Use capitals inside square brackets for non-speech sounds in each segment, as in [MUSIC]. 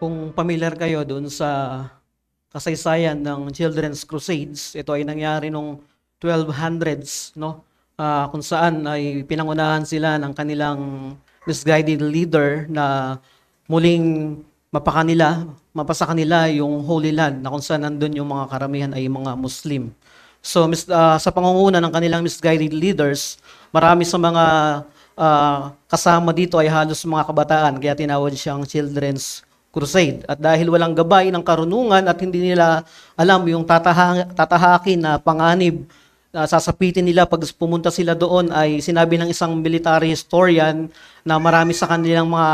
kung familiar kayo doon sa kasaysayan ng Children's Crusades, ito ay nangyari noong 1200s, no? Uh, kung saan ay pinangunahan sila ng kanilang misguided leader na muling mapakanila, mapasa kanila yung Holy Land na kung saan nandun yung mga karamihan ay mga Muslim. So uh, sa pangunguna ng kanilang misguided leaders, marami sa mga uh, kasama dito ay halos mga kabataan, kaya tinawag siyang Children's crusade. At dahil walang gabay ng karunungan at hindi nila alam yung tatahang, tatahakin na panganib na sasapitin nila pag pumunta sila doon ay sinabi ng isang military historian na marami sa kanilang mga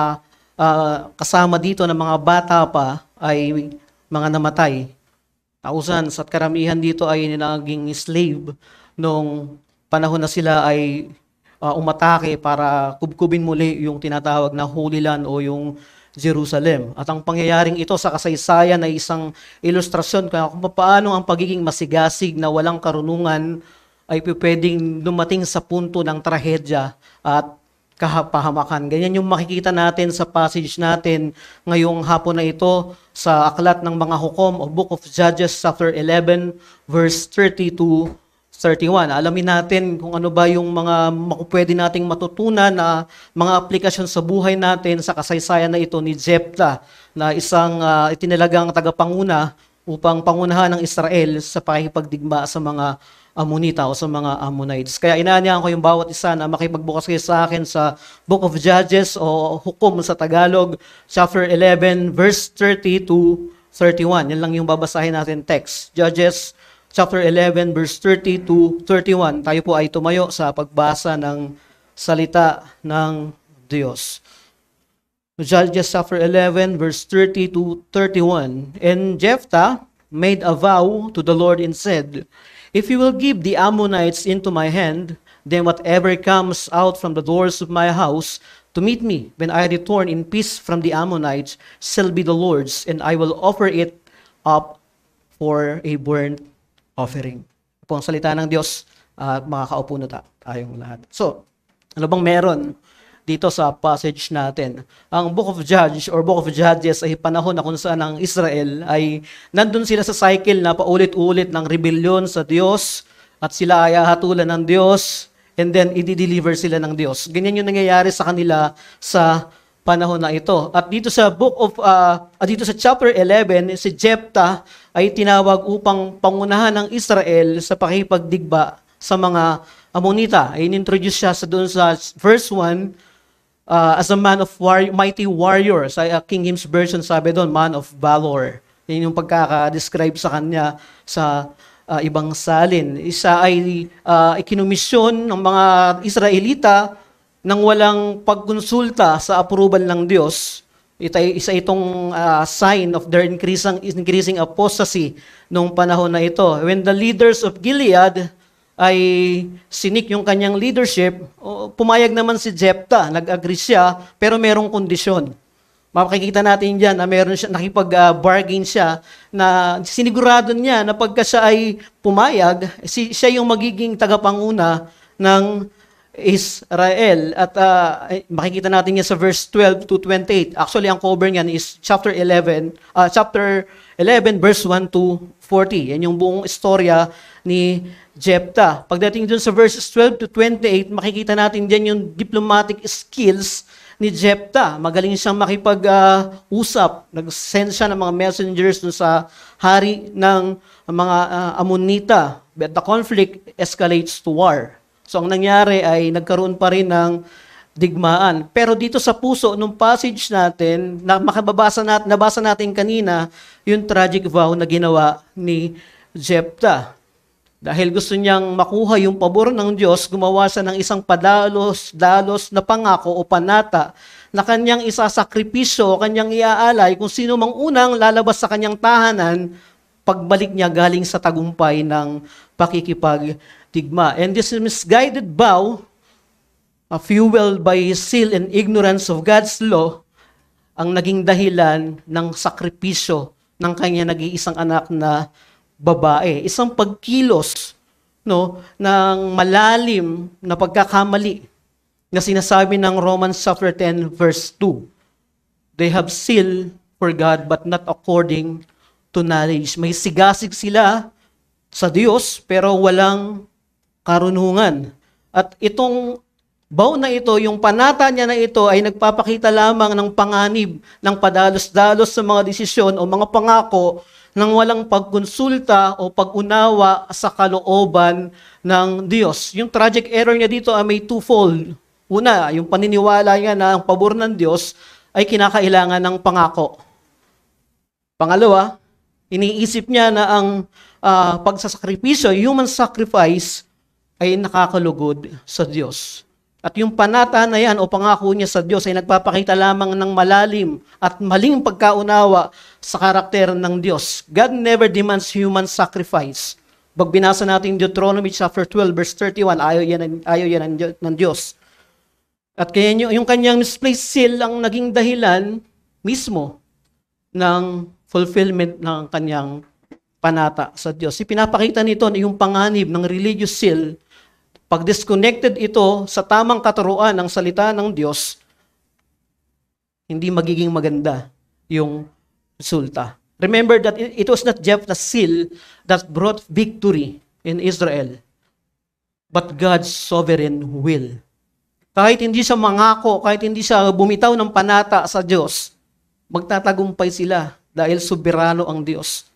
uh, kasama dito ng mga bata pa ay mga namatay. Thousands at karamihan dito ay naging slave nung panahon na sila ay uh, umatake para kubkubin muli yung tinatawag na Holy Land o yung Jerusalem. At ang pangyayaring ito sa kasaysayan ay isang ilustrasyon kung paano ang pagiging masigasig na walang karunungan ay pwedeng dumating sa punto ng trahedya at kahapahamakan. Ganyan yung makikita natin sa passage natin ngayong hapon na ito sa aklat ng mga hukom o Book of Judges chapter 11 verse 32 31. Alamin natin kung ano ba yung mga makupwede nating matutunan na mga aplikasyon sa buhay natin sa kasaysayan na ito ni Jephthah na isang uh, itinalagang tagapanguna upang pangunahan ng Israel sa pakikipagdigma sa mga Ammonita o sa mga Ammonites. Kaya inaanyahan ko yung bawat isa na makipagbukas kayo sa akin sa Book of Judges o Hukom sa Tagalog, chapter 11, verse 30 to 31. Yan lang yung babasahin natin text. Judges chapter 11 verse 30 to 31. Tayo po ay tumayo sa pagbasa ng salita ng Diyos. Judges chapter 11 verse 30 to 31. And Jephthah made a vow to the Lord and said, If you will give the Ammonites into my hand, then whatever comes out from the doors of my house to meet me when I return in peace from the Ammonites shall be the Lord's, and I will offer it up for a burnt offering. Po ang salita ng Diyos at uh, makakaupo na ta, tayong lahat. So, ano bang meron dito sa passage natin? Ang Book of Judges or Book of Judges ay panahon na kung saan ang Israel ay nandun sila sa cycle na paulit-ulit ng rebellion sa Diyos at sila ay hatulan ng Diyos and then i-deliver sila ng Diyos. Ganyan yung nangyayari sa kanila sa panahon na ito. At dito sa book of uh, at dito sa chapter 11 si Jephthah ay tinawag upang pangunahan ng Israel sa pakipagdigba sa mga Ammonita. Ay inintroduce siya sa doon sa verse 1 uh, ah, as a man of war- mighty warrior. Sa uh, ah, King James version sabi doon, man of valor. Yun yung pagkaka-describe sa kanya sa uh, ibang salin. Isa ay uh, ikinumisyon ng mga Israelita nang walang pagkonsulta sa approval ng Diyos, ito, isa itong uh, sign of their increasing, increasing apostasy noong panahon na ito. When the leaders of Gilead ay sinik yung kanyang leadership, pumayag naman si Jephthah, nag-agree siya, pero merong kondisyon. Makikita natin diyan na meron siya, nakipag-bargain ah, siya na sinigurado niya na pagka siya ay pumayag, si, siya yung magiging tagapanguna ng Israel at uh, makikita natin yan sa verse 12 to 28. Actually, ang cover niyan is chapter 11, uh, ah, chapter 11 verse 1 to 40. Yan yung buong istorya ni Jephthah. Pagdating dun sa verses 12 to 28, makikita natin diyan yung diplomatic skills ni Jephthah. Magaling siyang makipag-usap. Ah, uh, Nag-send siya ng mga messengers dun sa hari ng mga uh, Amonita. But the conflict escalates to war. So ang nangyari ay nagkaroon pa rin ng digmaan. Pero dito sa puso nung passage natin, na makababasa natin, nabasa natin kanina, yung tragic vow na ginawa ni Jephthah. Dahil gusto niyang makuha yung pabor ng Diyos, gumawa siya ng isang padalos-dalos na pangako o panata na kanyang isasakripisyo o kanyang iaalay kung sino mang unang lalabas sa kanyang tahanan pagbalik niya galing sa tagumpay ng pakikipagtigma. And this misguided vow, uh, fueled by his zeal and ignorance of God's law, ang naging dahilan ng sakripisyo ng kanya nag-iisang anak na babae. Isang pagkilos no, ng malalim na pagkakamali na sinasabi ng Romans chapter 10 verse 2. They have sealed for God but not according to knowledge. May sigasig sila sa Diyos pero walang karunungan. At itong baw na ito, yung panata niya na ito ay nagpapakita lamang ng panganib ng padalos-dalos sa mga desisyon o mga pangako nang walang pagkonsulta o pag-unawa sa kalooban ng Diyos. Yung tragic error niya dito ay may twofold. Una, yung paniniwala niya na ang pabor ng Diyos ay kinakailangan ng pangako. Pangalawa, Iniisip niya na ang uh, pagsasakripisyo, human sacrifice, ay nakakalugod sa Diyos. At yung panata na yan o pangako niya sa Diyos ay nagpapakita lamang ng malalim at maling pagkaunawa sa karakter ng Diyos. God never demands human sacrifice. Pag binasa natin Deuteronomy chapter 12 verse 31, ayaw yan, ayaw yan ng Diyos. At kaya yung, yung kanyang misplaced seal ang naging dahilan mismo ng fulfillment ng kanyang panata sa Diyos. Ipinapakita nito na yung panganib ng religious seal, pag disconnected ito sa tamang katuruan ng salita ng Diyos, hindi magiging maganda yung resulta. Remember that it was not the seal that brought victory in Israel, but God's sovereign will. Kahit hindi siya mangako, kahit hindi siya bumitaw ng panata sa Diyos, magtatagumpay sila dahil soberano ang Diyos.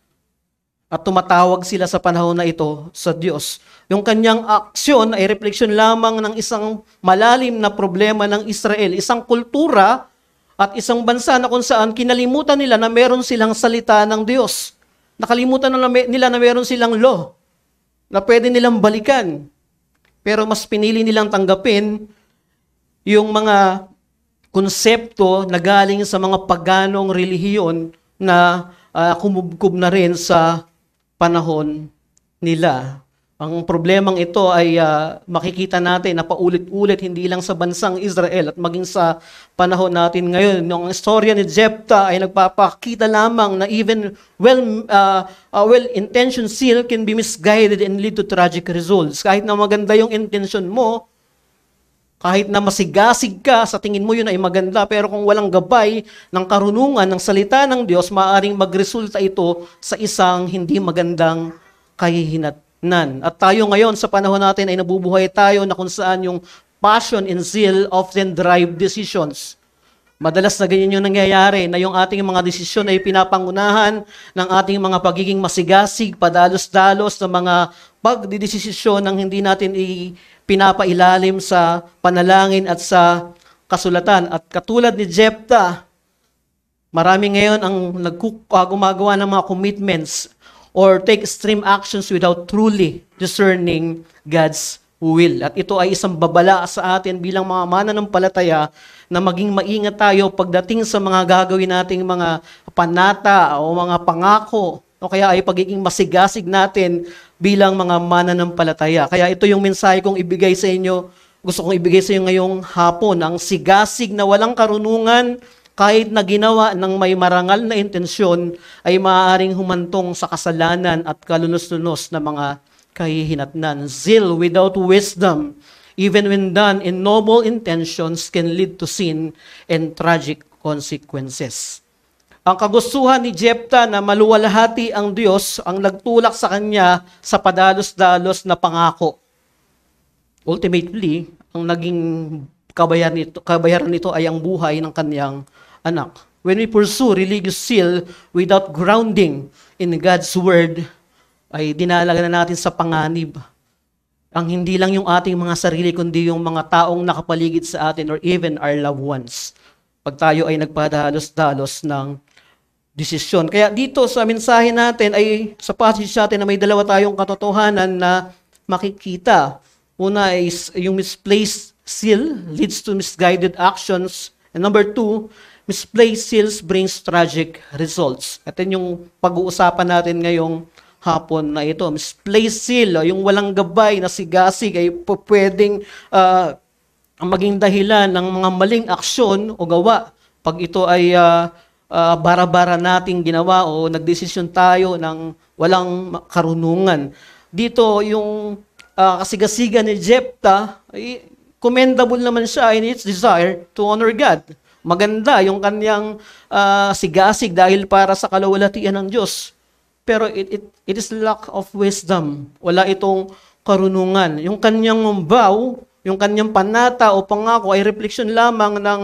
At tumatawag sila sa panahon na ito sa Diyos. Yung kanyang aksyon ay refleksyon lamang ng isang malalim na problema ng Israel, isang kultura at isang bansa na kung saan kinalimutan nila na meron silang salita ng Diyos. Nakalimutan nila na meron silang law na pwede nilang balikan. Pero mas pinili nilang tanggapin yung mga konsepto na galing sa mga paganong relihiyon na uh, ah, kumubkob na rin sa panahon nila. Ang problemang ito ay uh, makikita natin na paulit-ulit hindi lang sa bansang Israel at maging sa panahon natin ngayon. Nung istorya ni Jephthah ay nagpapakita lamang na even well uh, ah, uh, well-intentioned seal can be misguided and lead to tragic results. Kahit na maganda yung intention mo, kahit na masigasig ka, sa tingin mo yun ay maganda, pero kung walang gabay ng karunungan, ng salita ng Diyos, maaaring magresulta ito sa isang hindi magandang kahihinatnan. At tayo ngayon, sa panahon natin, ay nabubuhay tayo na kung saan yung passion and zeal often drive decisions. Madalas na ganyan yung nangyayari na yung ating mga desisyon ay pinapangunahan ng ating mga pagiging masigasig, padalos-dalos ng mga pagdidesisyon ng hindi natin ipinapailalim sa panalangin at sa kasulatan. At katulad ni Jephthah, marami ngayon ang nagkuk- ah, gumagawa ng mga commitments or take extreme actions without truly discerning God's will. At ito ay isang babala sa atin bilang mga mananampalataya na maging maingat tayo pagdating sa mga gagawin nating mga panata o mga pangako o kaya ay pagiging masigasig natin bilang mga mananampalataya. Kaya ito yung mensahe kong ibigay sa inyo. Gusto kong ibigay sa inyo ngayong hapon, ang sigasig na walang karunungan kahit na ginawa ng may marangal na intensyon ay maaaring humantong sa kasalanan at kalunos-lunos na mga kahihinatnan. Zeal without wisdom, even when done in noble intentions, can lead to sin and tragic consequences. Ang kagustuhan ni Jepta na maluwalhati ang Diyos ang nagtulak sa kanya sa padalos-dalos na pangako. Ultimately, ang naging kabayaran nito, kabayaran nito ay ang buhay ng kanyang anak. When we pursue religious zeal without grounding in God's Word, ay dinalaga na natin sa panganib ang hindi lang yung ating mga sarili, kundi yung mga taong nakapaligid sa atin or even our loved ones. Pag tayo ay nagpadalos-dalos ng desisyon. Kaya dito sa mensahe natin ay sa passage natin na may dalawa tayong katotohanan na makikita. Una is yung misplaced seal leads to misguided actions. And number two, misplaced seals brings tragic results. At yun yung pag-uusapan natin ngayong hapon na ito. Misplaced seal, oh, yung walang gabay na sigasig ay pwedeng uh, maging dahilan ng mga maling aksyon o gawa pag ito ay uh, uh, bara-bara nating ginawa o nagdesisyon tayo ng walang karunungan. Dito, yung uh, ah, kasigasigan ni Jephthah, ay commendable naman siya in its desire to honor God. Maganda yung kanyang uh, sigasig dahil para sa kalawalatian ng Diyos. Pero it, it, it is lack of wisdom. Wala itong karunungan. Yung kanyang umbaw, yung kanyang panata o pangako ay refleksyon lamang ng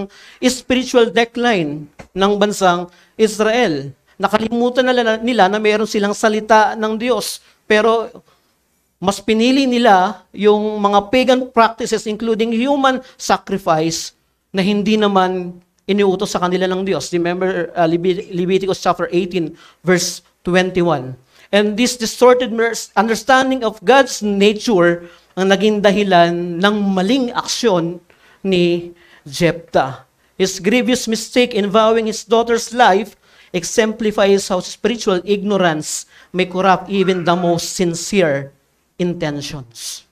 spiritual decline ng bansang Israel. Nakalimutan na nila na mayroon silang salita ng Diyos. Pero mas pinili nila yung mga pagan practices including human sacrifice na hindi naman iniutos sa kanila ng Diyos. Remember uh, Leviticus chapter 18 verse 21. And this distorted understanding of God's nature ang naging dahilan ng maling aksyon ni Jephthah. His grievous mistake in vowing his daughter's life exemplifies how spiritual ignorance may corrupt even the most sincere intentions.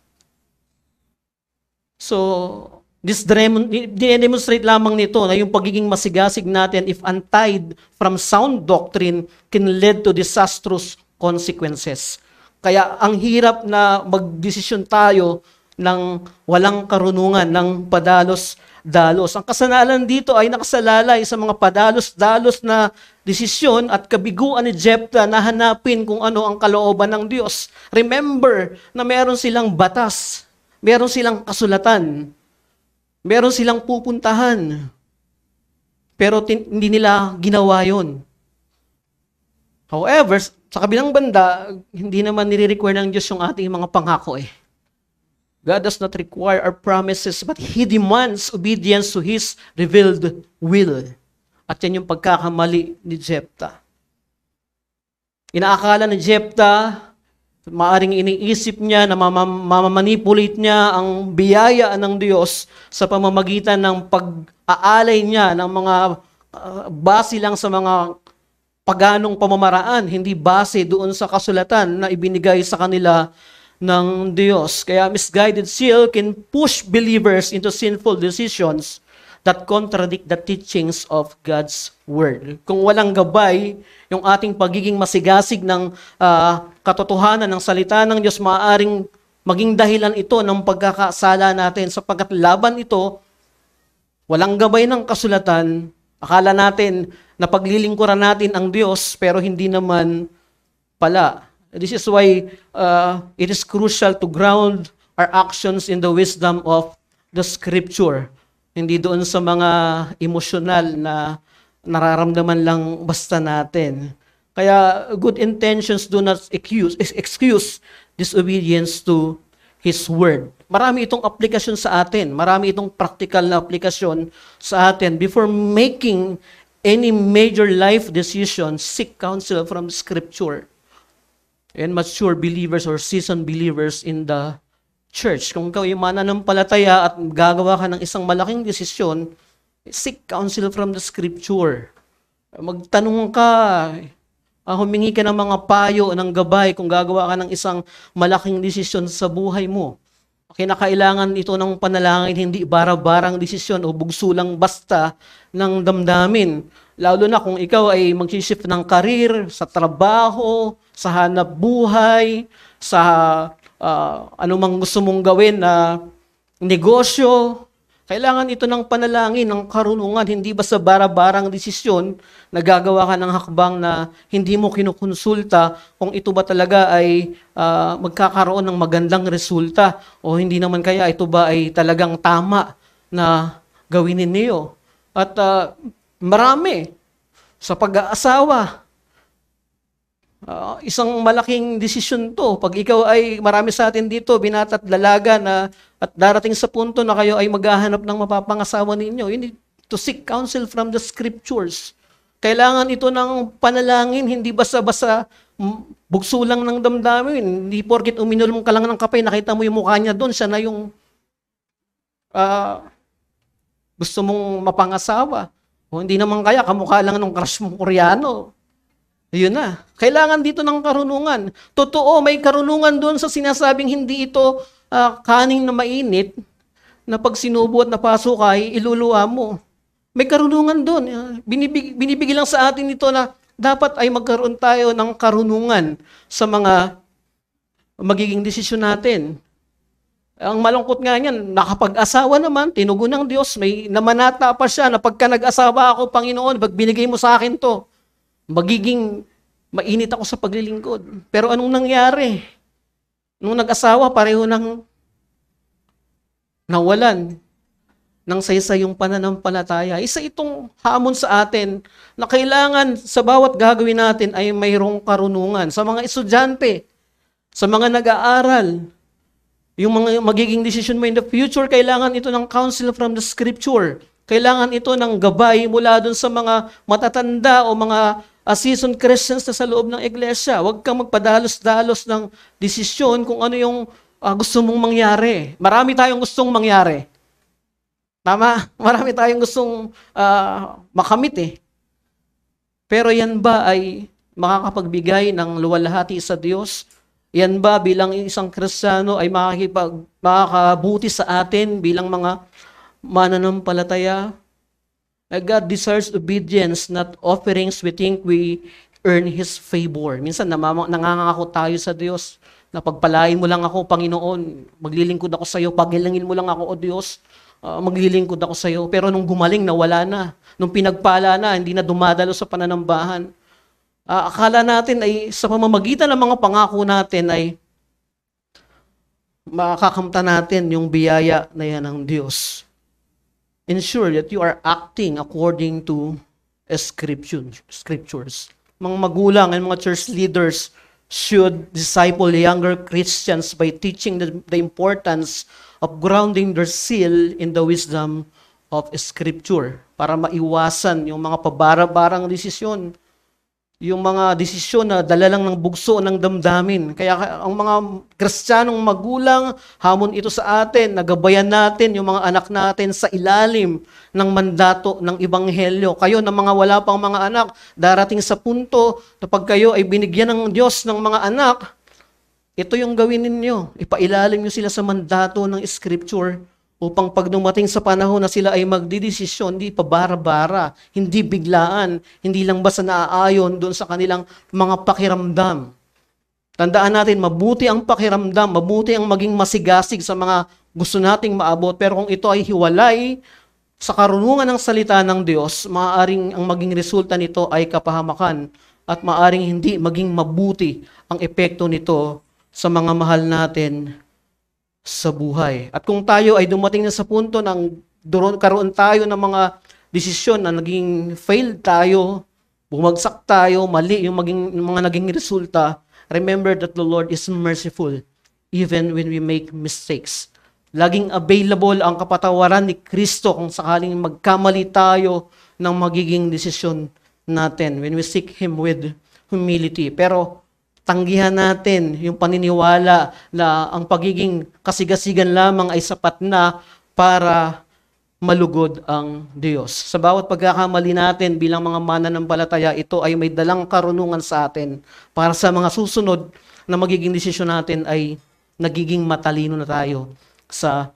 So, this demonstrate lamang nito na yung pagiging masigasig natin if untied from sound doctrine can lead to disastrous consequences. Kaya ang hirap na magdesisyon tayo ng walang karunungan, ng padalos-dalos. Ang kasalanan dito ay nakasalalay sa mga padalos-dalos na desisyon at kabiguan ni Jephthah na hanapin kung ano ang kalooban ng Diyos. Remember na meron silang batas, meron silang kasulatan, meron silang pupuntahan. Pero tin- hindi nila ginawa yon. However, sa kabilang banda, hindi naman nire-require ng Diyos yung ating mga pangako eh. God does not require our promises, but He demands obedience to His revealed will. At yan yung pagkakamali ni Jephthah. Inaakala ni Jephthah, maaring iniisip niya na mamamanipulate niya ang biyaya ng Diyos sa pamamagitan ng pag-aalay niya ng mga uh, base lang sa mga paganong pamamaraan, hindi base doon sa kasulatan na ibinigay sa kanila ng Diyos. Kaya misguided zeal can push believers into sinful decisions that contradict the teachings of God's Word. Kung walang gabay, yung ating pagiging masigasig ng uh, katotohanan ng salita ng Diyos, maaaring maging dahilan ito ng pagkakasala natin sapagkat laban ito, walang gabay ng kasulatan, akala natin na paglilingkuran natin ang Diyos pero hindi naman pala. This is why uh, it is crucial to ground our actions in the wisdom of the Scripture. Hindi doon sa mga emosyonal na nararamdaman lang basta natin. Kaya good intentions do not excuse, excuse disobedience to His Word. Marami itong aplikasyon sa atin. Marami itong practical na aplikasyon sa atin. Before making any major life decision, seek counsel from Scripture. And mature believers or seasoned believers in the church. Kung ikaw yung mananampalataya at gagawa ka ng isang malaking desisyon, seek counsel from the Scripture. Magtanong ka, uh, humingi ka ng mga payo, ng gabay kung gagawa ka ng isang malaking desisyon sa buhay mo kinakailangan ito ng panalangin, hindi bara-barang desisyon o bugso lang basta ng damdamin. Lalo na kung ikaw ay mag-shift ng karir, sa trabaho, sa hanap buhay, sa uh, anumang gusto mong gawin na negosyo, kailangan ito ng panalangin, ng karunungan, hindi ba sa barabarang desisyon na gagawa ka ng hakbang na hindi mo kinukonsulta kung ito ba talaga ay uh, magkakaroon ng magandang resulta o hindi naman kaya ito ba ay talagang tama na gawinin niyo. At uh, marami sa pag-aasawa, Uh, isang malaking desisyon to. Pag ikaw ay marami sa atin dito, binata at dalaga na at darating sa punto na kayo ay maghahanap ng mapapangasawa ninyo, you need to seek counsel from the scriptures. Kailangan ito ng panalangin, hindi basta-basta bugso lang ng damdamin. Hindi porkit uminom ka lang ng kape, nakita mo yung mukha niya doon, siya na yung uh, gusto mong mapangasawa. O hindi naman kaya, kamukha lang ng crush mong koreano. Yun na. Kailangan dito ng karunungan. Totoo, may karunungan doon sa sinasabing hindi ito uh, ah, kaning na mainit na pag sinubo at napasok ay iluluwa mo. May karunungan doon. Ah, binibig, binibigay lang sa atin ito na dapat ay magkaroon tayo ng karunungan sa mga magiging desisyon natin. Ang malungkot nga niyan, nakapag-asawa naman, tinugon ng Diyos, may namanata pa siya na pagka nag-asawa ako, Panginoon, pag binigay mo sa akin to, Magiging mainit ako sa paglilingkod. Pero anong nangyari? Nung nag-asawa, pareho nang nawalan ng yung pananampalataya. Isa itong hamon sa atin na kailangan sa bawat gagawin natin ay mayroong karunungan. Sa mga estudyante, sa mga nag-aaral, yung mga magiging decision mo in the future, kailangan ito ng counsel from the scripture. Kailangan ito ng gabay mula dun sa mga matatanda o mga as seasoned Christians na sa loob ng iglesia. Huwag kang magpadalos-dalos ng desisyon kung ano yung uh, gusto mong mangyari. Marami tayong gustong mangyari. Tama? [LAUGHS] Marami tayong gustong uh, makamit eh. Pero yan ba ay makakapagbigay ng luwalhati sa Diyos? Yan ba bilang isang Kristiyano ay makakipag, makakabuti sa atin bilang mga mananampalataya? Uh, God desires obedience, not offerings we think we earn His favor. Minsan namam- nangangako tayo sa Diyos na pagpalain mo lang ako, Panginoon. Maglilingkod ako sa iyo. Pagilangin mo lang ako, O Diyos. Uh, maglilingkod ako sa iyo. Pero nung gumaling, nawala na. Nung pinagpala na, hindi na dumadalo sa pananambahan. Uh, akala natin ay sa pamamagitan ng mga pangako natin ay makakamta natin yung biyaya na yan ng Diyos ensure that you are acting according to scripture, scriptures. Mga magulang and mga church leaders should disciple younger Christians by teaching the, the importance of grounding their seal in the wisdom of Scripture para maiwasan yung mga pabara desisyon yung mga desisyon na dala lang ng bugso ng damdamin. Kaya ang mga kristyanong magulang, hamon ito sa atin, nagabayan natin yung mga anak natin sa ilalim ng mandato ng Ibanghelyo. Kayo na mga wala pang mga anak, darating sa punto na pag kayo ay binigyan ng Diyos ng mga anak, ito yung gawin ninyo. Ipailalim nyo sila sa mandato ng Scripture upang pag dumating sa panahon na sila ay magdidesisyon, hindi pabara-bara, hindi biglaan, hindi lang basta naaayon doon sa kanilang mga pakiramdam. Tandaan natin, mabuti ang pakiramdam, mabuti ang maging masigasig sa mga gusto nating maabot. Pero kung ito ay hiwalay sa karunungan ng salita ng Diyos, maaaring ang maging resulta nito ay kapahamakan at maaaring hindi maging mabuti ang epekto nito sa mga mahal natin sa buhay. At kung tayo ay dumating na sa punto ng karoon tayo ng mga desisyon na naging failed tayo, bumagsak tayo, mali yung, maging, yung mga naging resulta, remember that the Lord is merciful even when we make mistakes. Laging available ang kapatawaran ni Kristo kung sakaling magkamali tayo ng magiging desisyon natin when we seek Him with humility. Pero tanggihan natin yung paniniwala na ang pagiging kasigasigan lamang ay sapat na para malugod ang Diyos. Sa bawat pagkakamali natin bilang mga mananampalataya, ito ay may dalang karunungan sa atin para sa mga susunod na magiging desisyon natin ay nagiging matalino na tayo sa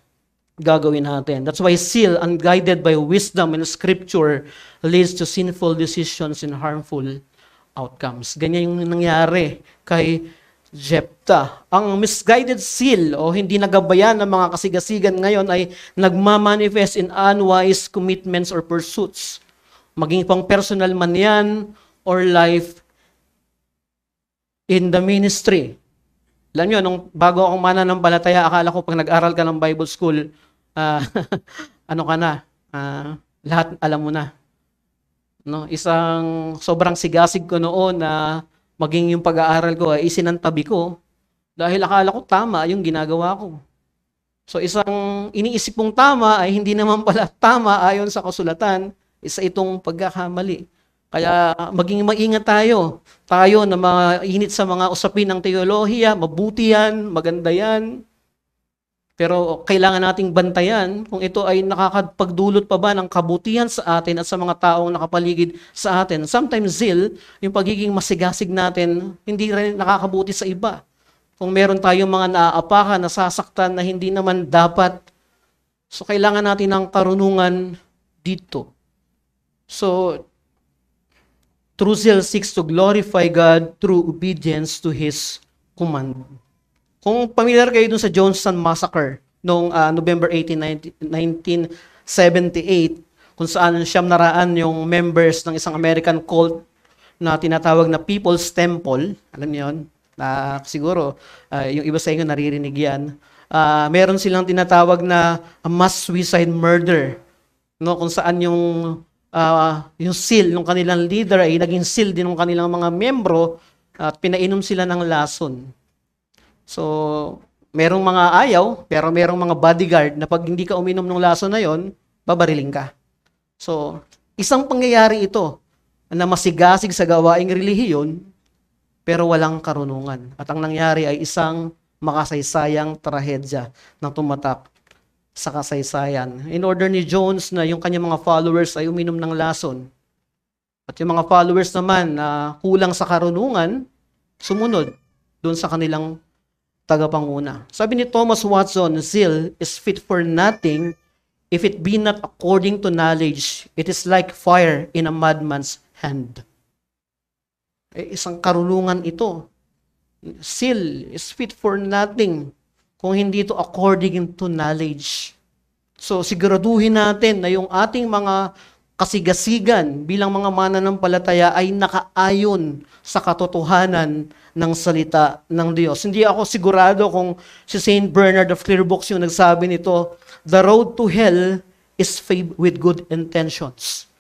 gagawin natin. That's why still unguided by wisdom and scripture leads to sinful decisions and harmful outcomes. Ganyan yung nangyari kay Jepta. Ang misguided seal o hindi nagabayan ng mga kasigasigan ngayon ay nagmamanifest in unwise commitments or pursuits. Maging pang personal man yan or life in the ministry. Alam nyo, nung bago akong mananampalataya, akala ko pag nag-aral ka ng Bible school, uh, [LAUGHS] ano ka na, uh, lahat alam mo na. No, isang sobrang sigasig ko noon na maging yung pag-aaral ko ay isinantabi ko dahil akala ko tama yung ginagawa ko. So isang iniisip kong tama ay hindi naman pala tama ayon sa kasulatan, isa itong pagkakamali. Kaya maging maingat tayo. Tayo na mainit sa mga usapin ng teolohiya, mabuti yan, maganda yan. Pero kailangan nating bantayan kung ito ay nakakapagdulot pa ba ng kabutihan sa atin at sa mga taong nakapaligid sa atin. Sometimes zeal, yung pagiging masigasig natin, hindi rin nakakabuti sa iba. Kung meron tayong mga naaapakan, nasasaktan na hindi naman dapat. So kailangan natin ng karunungan dito. So, true zeal seeks to glorify God through obedience to His command. Kung familiar kayo dun sa Jonestown Massacre noong uh, ah, November 18, 1978, kung saan siyam naraan yung members ng isang American cult na tinatawag na People's Temple. Alam niyo yun? Na uh, siguro, uh, yung iba sa inyo naririnig yan. Uh, meron silang tinatawag na mass suicide murder. No, kung saan yung uh, yung seal ng kanilang leader ay naging seal din ng kanilang mga membro at pinainom sila ng lason. So, merong mga ayaw, pero merong mga bodyguard na pag hindi ka uminom ng laso na yon, babariling ka. So, isang pangyayari ito na masigasig sa gawaing relihiyon, pero walang karunungan. At ang nangyari ay isang makasaysayang trahedya na tumatak sa kasaysayan. In order ni Jones na yung kanyang mga followers ay uminom ng lason, at yung mga followers naman na kulang sa karunungan, sumunod doon sa kanilang tagapanguna. Sabi ni Thomas Watson, zeal is fit for nothing if it be not according to knowledge. It is like fire in a madman's hand. Eh, isang karulungan ito. Zeal is fit for nothing kung hindi ito according to knowledge. So siguraduhin natin na yung ating mga kasigasigan bilang mga mananampalataya ay nakaayon sa katotohanan ng salita ng Diyos. Hindi ako sigurado kung si St. Bernard of Clairvaux yung nagsabi nito, the road to hell is paved with good intentions.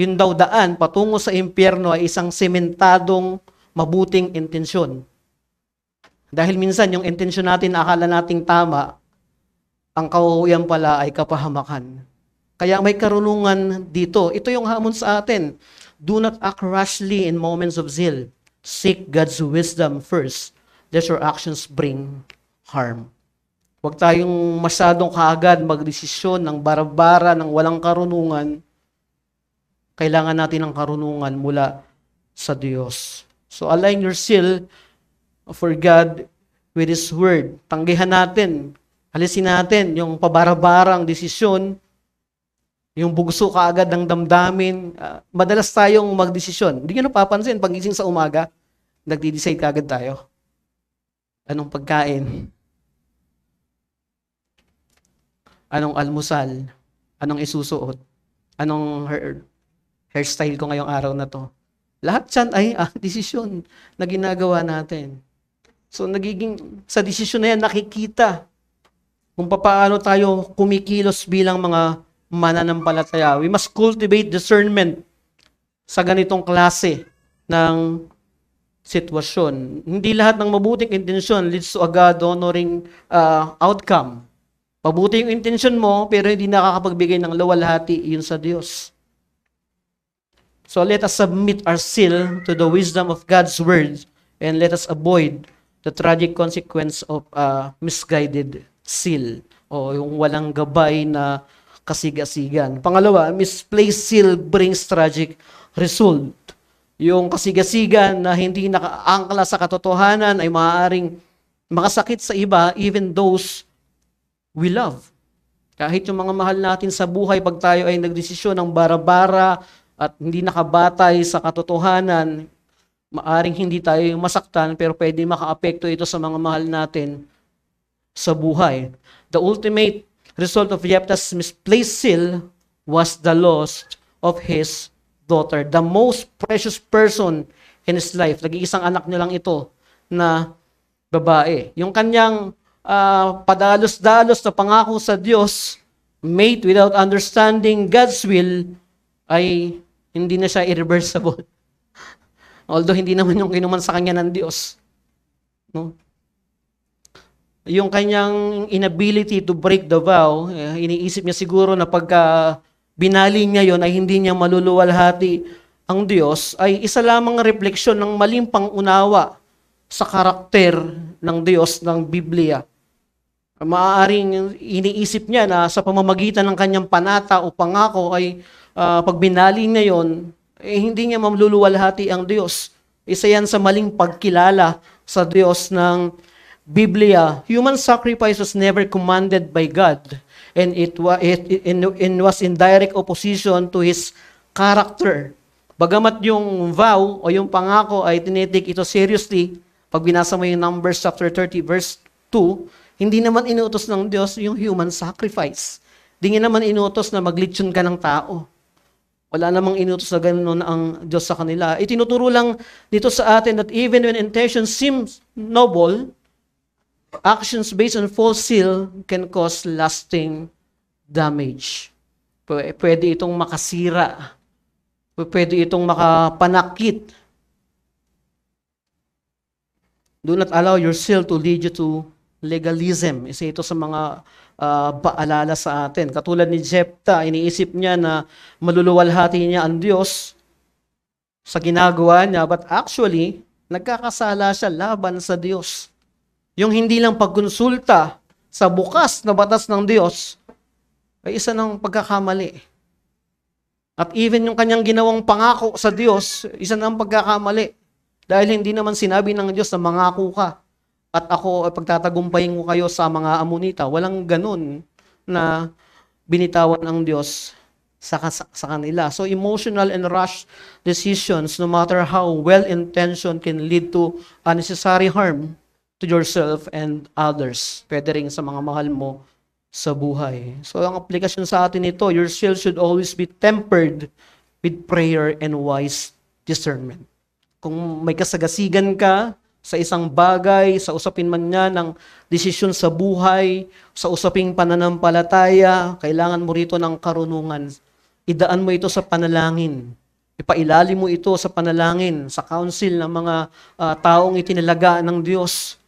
Yung daw daan patungo sa impyerno ay isang sementadong mabuting intensyon. Dahil minsan yung intensyon natin akala nating tama, ang kauuyan pala ay kapahamakan. Kaya may karunungan dito. Ito yung hamon sa atin. Do not act rashly in moments of zeal. Seek God's wisdom first, lest your actions bring harm. Huwag tayong masyadong kaagad magdesisyon ng barabara, ng walang karunungan. Kailangan natin ng karunungan mula sa Diyos. So align your seal for God with His Word. Tanggihan natin, alisin natin yung pabarabarang desisyon yung bugso ka agad ng damdamin. Uh, madalas tayong magdesisyon. Hindi nyo napapansin, pagising sa umaga, nagdi-decide ka agad tayo. Anong pagkain? Anong almusal? Anong isusuot? Anong hair, hairstyle ko ngayong araw na to? Lahat yan ay ah, [LAUGHS] desisyon na ginagawa natin. So nagiging sa desisyon na yan nakikita kung paano tayo kumikilos bilang mga mananampalataya. We must cultivate discernment sa ganitong klase ng sitwasyon. Hindi lahat ng mabuting intensyon leads to a God-honoring uh, outcome. Mabuti yung intensyon mo, pero hindi nakakapagbigay ng luwalhati yun sa Diyos. So let us submit our seal to the wisdom of God's word and let us avoid the tragic consequence of a misguided seal o yung walang gabay na kasigasigan. Pangalawa, misplaced zeal brings tragic result. Yung kasigasigan na hindi nakaangkla sa katotohanan ay maaaring makasakit sa iba even those we love. Kahit yung mga mahal natin sa buhay, pag tayo ay nagdesisyon ng bara-bara at hindi nakabatay sa katotohanan, maaring hindi tayo masaktan pero pwede makaapekto ito sa mga mahal natin sa buhay. The ultimate result of Jephthah's misplaced seal was the loss of his daughter, the most precious person in his life. Nag-iisang anak niya lang ito na babae. Yung kanyang uh, padalos-dalos na pangako sa Diyos, made without understanding God's will, ay hindi na siya irreversible. [LAUGHS] Although hindi naman yung kinuman sa kanya ng Diyos. No? yung kanyang inability to break the vow, eh, iniisip niya siguro na pagka binali niya yon ay hindi niya maluluwalhati ang Diyos ay isa lamang refleksyon ng maling unawa sa karakter ng Diyos ng Biblia. Maaaring iniisip niya na sa pamamagitan ng kanyang panata o pangako ay uh, pag binali niya yon, eh, hindi niya mamluluwalhati ang Diyos. Isa yan sa maling pagkilala sa Diyos ng Biblia, human sacrifice was never commanded by God and it, was it, it, in, was in direct opposition to His character. Bagamat yung vow o yung pangako ay tinitik ito seriously, pag binasa mo yung Numbers chapter 30 verse 2, hindi naman inutos ng Diyos yung human sacrifice. Hindi naman inutos na maglitsyon ka ng tao. Wala namang inutos na ganun ang Diyos sa kanila. Itinuturo lang dito sa atin that even when intention seems noble, actions based on false seal can cause lasting damage. Pwede itong makasira. Pwede itong makapanakit. Do not allow yourself to lead you to legalism. Isa ito sa mga uh, ah, paalala sa atin. Katulad ni Jephthah, iniisip niya na maluluwalhati niya ang Diyos sa ginagawa niya. But actually, nagkakasala siya laban sa Diyos. Yung hindi lang pagkonsulta sa bukas na batas ng Diyos ay isa ng pagkakamali. At even yung kanyang ginawang pangako sa Diyos, isa ng pagkakamali. Dahil hindi naman sinabi ng Diyos na mangako ka at ako ay pagtatagumpayin ko kayo sa mga amunita. Walang ganun na binitawan ang Diyos sa, sa, sa kanila. So emotional and rash decisions, no matter how well-intentioned, can lead to unnecessary harm to yourself and others. Pwede rin sa mga mahal mo sa buhay. So ang aplikasyon sa atin nito, your zeal should always be tempered with prayer and wise discernment. Kung may kasagasigan ka sa isang bagay, sa usapin man niya ng desisyon sa buhay, sa usaping pananampalataya, kailangan mo rito ng karunungan. Idaan mo ito sa panalangin. Ipailalim mo ito sa panalangin, sa counsel ng mga uh, taong itinalaga ng Diyos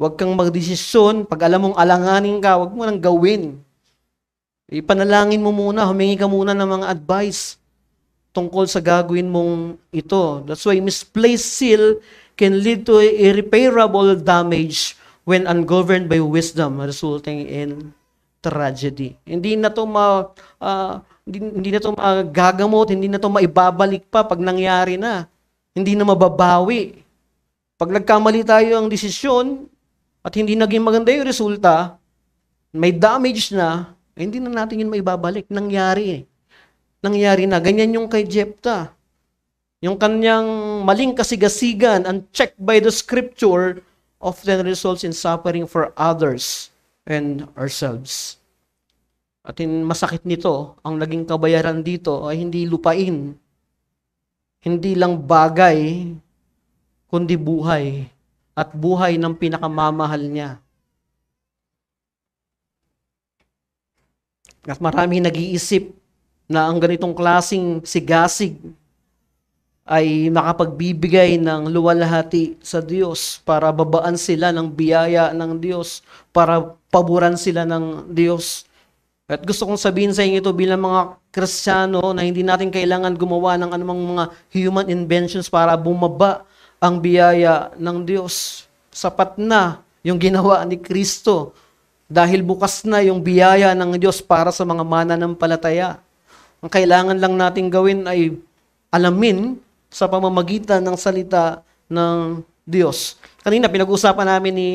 Huwag kang magdesisyon. Pag alam mong alanganin ka, huwag mo nang gawin. Ipanalangin mo muna, humingi ka muna ng mga advice tungkol sa gagawin mong ito. That's why misplaced zeal can lead to irreparable damage when ungoverned by wisdom resulting in tragedy. Hindi na to ma uh, hindi, hindi na to magagamot, hindi na to maibabalik pa pag nangyari na. Hindi na mababawi. Pag nagkamali tayo ang desisyon, at hindi naging maganda yung resulta, may damage na, eh, hindi na natin yun maibabalik. Nangyari eh. Nangyari na. Ganyan yung kay Jephthah. Yung kanyang maling kasigasigan, and checked by the scripture, often results in suffering for others and ourselves. At in masakit nito, ang naging kabayaran dito ay hindi lupain, hindi lang bagay, kundi buhay at buhay ng pinakamamahal niya. At marami nag-iisip na ang ganitong klasing sigasig ay makapagbibigay ng luwalhati sa Diyos para babaan sila ng biyaya ng Diyos, para paboran sila ng Diyos. At gusto kong sabihin sa inyo ito bilang mga Kristiyano na hindi natin kailangan gumawa ng anumang mga human inventions para bumaba ang biyaya ng Diyos. Sapat na yung ginawa ni Kristo dahil bukas na yung biyaya ng Diyos para sa mga mananampalataya. Ang kailangan lang nating gawin ay alamin sa pamamagitan ng salita ng Diyos. Kanina pinag-usapan namin ni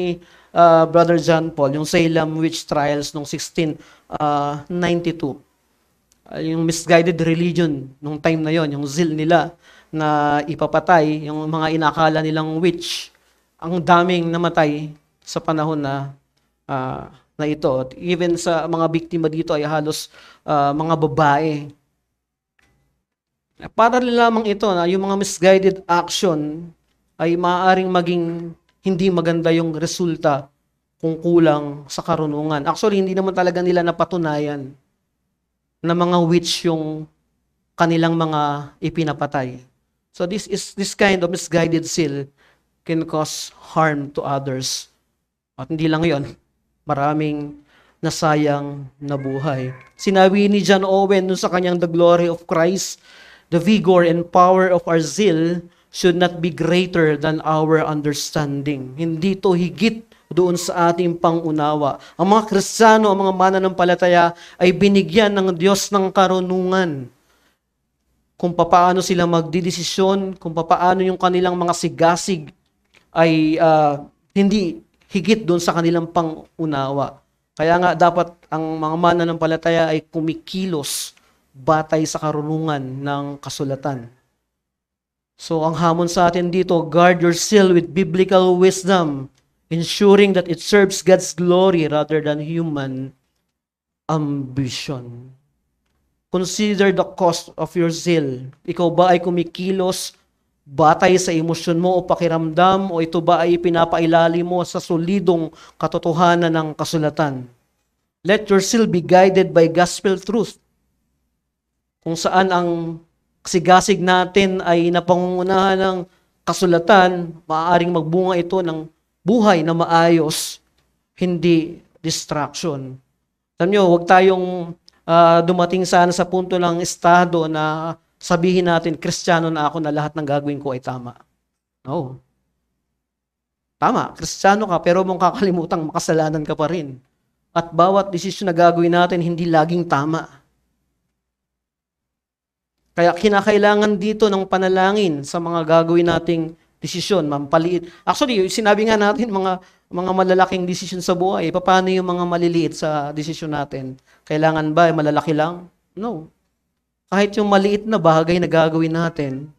uh, Brother John Paul yung Salem witch trials noong 1692. Uh, yung misguided religion nung time na yon, yung zeal nila na ipapatay, yung mga inakala nilang witch, ang daming namatay sa panahon na uh, na ito. At even sa mga biktima dito ay halos uh, mga babae. Para lamang ito na yung mga misguided action ay maaaring maging hindi maganda yung resulta kung kulang sa karunungan. Actually, hindi naman talaga nila napatunayan na mga witch yung kanilang mga ipinapatay. So this is this kind of misguided zeal can cause harm to others. At hindi lang 'yon. Maraming nasayang na buhay. Sinabi ni John Owen dun sa kanyang The Glory of Christ, the vigor and power of our zeal should not be greater than our understanding. Hindi to higit doon sa ating pangunawa. Ang mga Kristiyano, ang mga mananampalataya ay binigyan ng Diyos ng karunungan kung paano sila magdidesisyon, kung paano yung kanilang mga sigasig ay uh, hindi higit doon sa kanilang pangunawa. Kaya nga dapat ang mga mananampalataya ay kumikilos batay sa karunungan ng kasulatan. So ang hamon sa atin dito, guard your seal with biblical wisdom, ensuring that it serves God's glory rather than human ambition. Consider the cost of your zeal. Ikaw ba ay kumikilos batay sa emosyon mo o pakiramdam o ito ba ay pinapailalim mo sa solidong katotohanan ng kasulatan? Let your zeal be guided by gospel truth. Kung saan ang sigasig natin ay napangungunahan ng kasulatan, maaaring magbunga ito ng buhay na maayos, hindi distraction. Alam nyo, huwag tayong uh, dumating sana sa punto ng estado na sabihin natin, kristyano na ako na lahat ng gagawin ko ay tama. No. Tama, kristyano ka, pero mong kakalimutang makasalanan ka pa rin. At bawat desisyon na gagawin natin, hindi laging tama. Kaya kinakailangan dito ng panalangin sa mga gagawin nating desisyon, mampaliit. Actually, sinabi nga natin mga mga malalaking desisyon sa buhay. Paano yung mga maliliit sa desisyon natin? Kailangan ba malalaki lang? No. Kahit yung maliit na bagay na gagawin natin,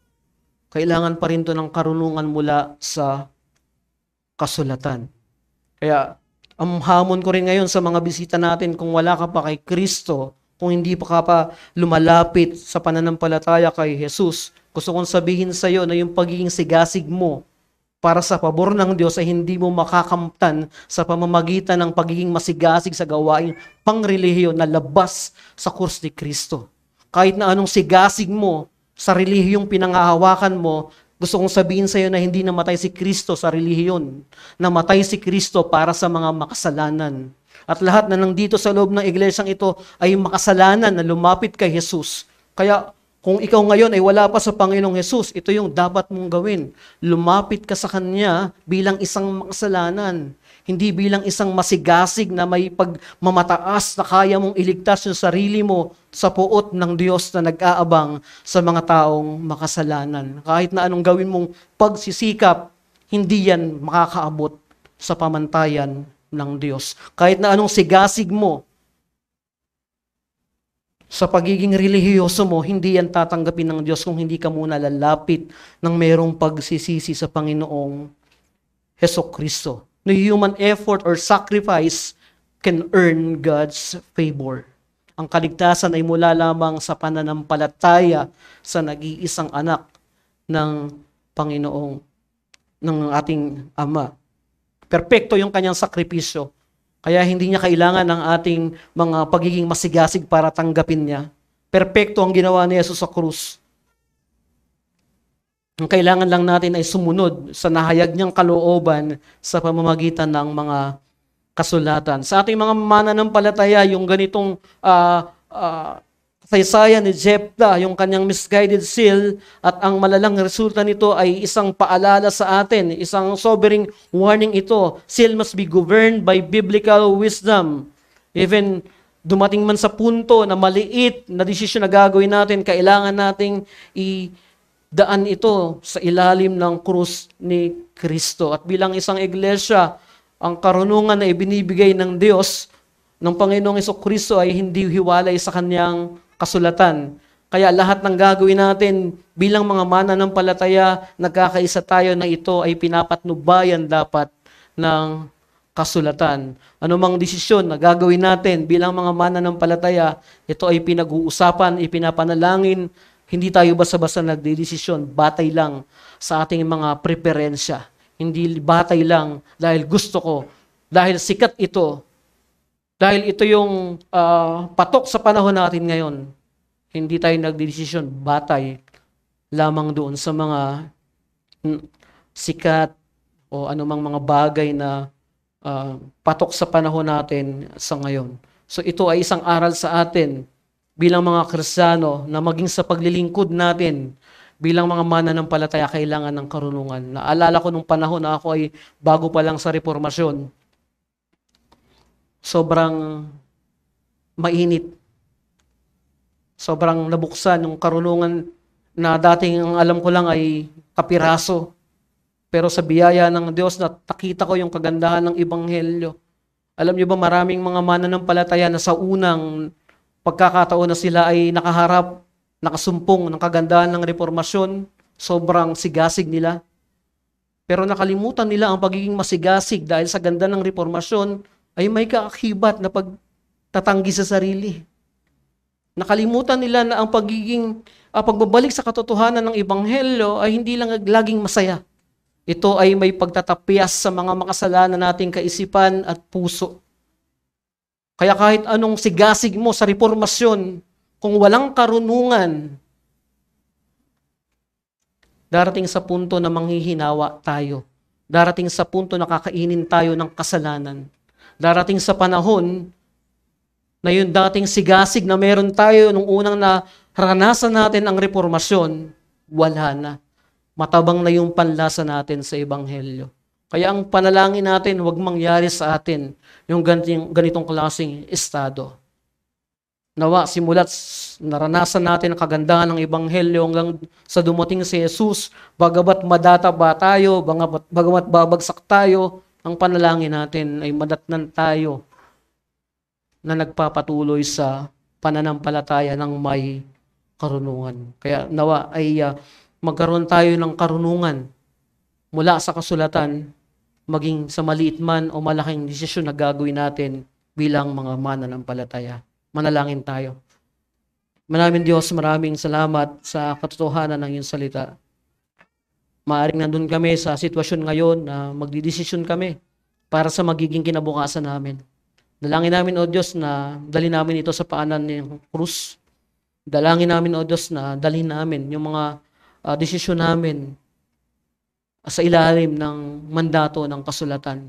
kailangan pa rin to ng karunungan mula sa kasulatan. Kaya ang hamon ko rin ngayon sa mga bisita natin kung wala ka pa kay Kristo, kung hindi pa ka pa lumalapit sa pananampalataya kay Jesus, gusto kong sabihin sa iyo na yung pagiging sigasig mo para sa pabor ng Diyos ay hindi mo makakamtan sa pamamagitan ng pagiging masigasig sa gawain pangrelihiyon na labas sa kurs ni Kristo. Kahit na anong sigasig mo sa relihiyong pinangahawakan mo, gusto kong sabihin sa iyo na hindi namatay si Kristo sa relihiyon. Namatay si Kristo para sa mga makasalanan. At lahat na nandito sa loob ng iglesyang ito ay makasalanan na lumapit kay Jesus. Kaya kung ikaw ngayon ay wala pa sa Panginoong Hesus, ito yung dapat mong gawin. Lumapit ka sa Kanya bilang isang makasalanan, hindi bilang isang masigasig na may pagmamataas na kaya mong iligtas yung sarili mo sa puot ng Diyos na nag-aabang sa mga taong makasalanan. Kahit na anong gawin mong pagsisikap, hindi yan makakaabot sa pamantayan ng Diyos. Kahit na anong sigasig mo, sa pagiging relihiyoso mo, hindi yan tatanggapin ng Diyos kung hindi ka muna lalapit ng merong pagsisisi sa Panginoong Heso Kristo. No human effort or sacrifice can earn God's favor. Ang kaligtasan ay mula lamang sa pananampalataya sa nag-iisang anak ng Panginoong ng ating Ama. Perpekto yung kanyang sakripisyo. Kaya hindi niya kailangan ng ating mga pagiging masigasig para tanggapin niya. Perpekto ang ginawa ni Jesus sa krus. Ang kailangan lang natin ay sumunod sa nahayag niyang kalooban sa pamamagitan ng mga kasulatan. Sa ating mga mananampalataya, yung ganitong uh, uh, kasaysayan ni Jephthah, yung kanyang misguided seal, at ang malalang resulta nito ay isang paalala sa atin, isang sobering warning ito. Seal must be governed by biblical wisdom. Even dumating man sa punto na maliit na desisyon na gagawin natin, kailangan nating i-daan ito sa ilalim ng krus ni Kristo. At bilang isang iglesia, ang karunungan na ibinibigay ng Diyos, ng Panginoong Kristo ay hindi hiwalay sa kanyang kasulatan. Kaya lahat ng gagawin natin bilang mga mananampalataya, nagkakaisa tayo na ito ay pinapatnubayan dapat ng kasulatan. Ano mang desisyon na gagawin natin bilang mga mananampalataya, ito ay pinag-uusapan, ipinapanalangin, hindi tayo basta-basta nagdedesisyon, batay lang sa ating mga preferensya. Hindi batay lang dahil gusto ko, dahil sikat ito, dahil ito yung uh, patok sa panahon natin ngayon. Hindi tayo nagdedesisyon batay lamang doon sa mga hmm, sikat o anumang mga bagay na uh, patok sa panahon natin sa ngayon. So ito ay isang aral sa atin bilang mga Kristiyano na maging sa paglilingkod natin bilang mga mananampalataya kailangan ng karunungan. Naalala ko nung panahon na ako ay bago pa lang sa reformasyon sobrang mainit. Sobrang nabuksan yung karunungan na dating ang alam ko lang ay kapiraso. Pero sa biyaya ng Diyos, na nakita ko yung kagandahan ng Ebanghelyo. Alam niyo ba maraming mga mananampalataya na sa unang pagkakataon na sila ay nakaharap, nakasumpong ng kagandahan ng reformasyon, sobrang sigasig nila. Pero nakalimutan nila ang pagiging masigasig dahil sa ganda ng reformasyon, ay may kaakibat na pagtatanggi sa sarili. Nakalimutan nila na ang pagiging uh, pagbabalik sa katotohanan ng ebanghelyo ay hindi lang laging masaya. Ito ay may pagtatapyas sa mga makasalanan nating kaisipan at puso. Kaya kahit anong sigasig mo sa reformasyon, kung walang karunungan, darating sa punto na manghihinawa tayo. Darating sa punto na kakainin tayo ng kasalanan darating sa panahon na yung dating sigasig na meron tayo nung unang naranasan natin ang reformasyon, wala na. Matabang na yung panlasa natin sa Ebanghelyo. Kaya ang panalangin natin, huwag mangyari sa atin yung ganitong, ganitong klaseng estado. Nawa, simulat naranasan natin ang kagandahan ng Ebanghelyo hanggang sa dumating si Jesus, bagamat madata ba tayo, bagamat babagsak tayo, ang panalangin natin ay madatnan tayo na nagpapatuloy sa pananampalataya ng may karunungan. Kaya nawa ay uh, magkaroon tayo ng karunungan mula sa kasulatan, maging sa maliit man o malaking desisyon na gagawin natin bilang mga mananampalataya. Manalangin tayo. Maraming Diyos, maraming salamat sa katotohanan ng iyong salita. Maaring nandun kami sa sitwasyon ngayon na magdidesisyon kami para sa magiging kinabukasan namin. Dalangin namin, O Diyos, na dali namin ito sa paanan ng krus. Dalangin namin, O Diyos, na dalhin namin yung mga uh, desisyon namin sa ilalim ng mandato ng kasulatan.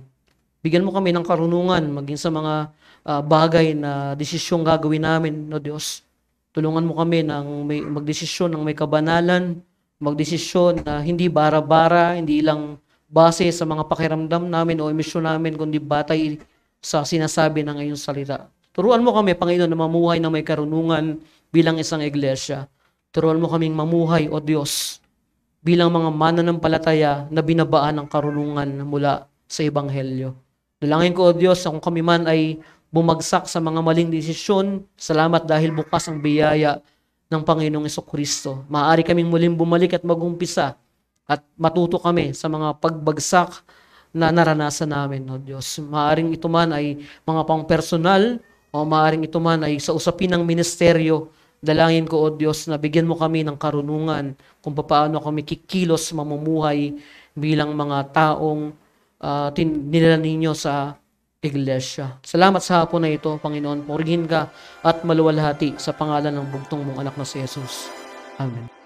Bigyan mo kami ng karunungan maging sa mga uh, bagay na desisyong gagawin namin, O Diyos. Tulungan mo kami ng may, magdesisyon ng may kabanalan, magdesisyon na hindi bara-bara, hindi lang base sa mga pakiramdam namin o emisyon namin, kundi batay sa sinasabi ng iyong salita. Turuan mo kami, Panginoon, na mamuhay na may karunungan bilang isang iglesia. Turuan mo kaming mamuhay, O Diyos, bilang mga mananampalataya na binabaan ng karunungan mula sa Ebanghelyo. Dalangin ko, O Diyos, na kung kami man ay bumagsak sa mga maling desisyon, salamat dahil bukas ang biyaya ng Panginoong Kristo. Maaari kaming muling bumalik at magumpisa at matuto kami sa mga pagbagsak na naranasan namin, O Diyos. Maaring ito man ay mga pang-personal o maaring ito man ay sa usapin ng ministeryo. Dalangin ko, O Diyos, na bigyan mo kami ng karunungan kung paano kami kikilos mamumuhay bilang mga taong uh, tin- ninyo sa Iglesia. Salamat sa hapon na ito, Panginoon. Purihin ka at maluwalhati sa pangalan ng bugtong mong anak na si Jesus. Amen.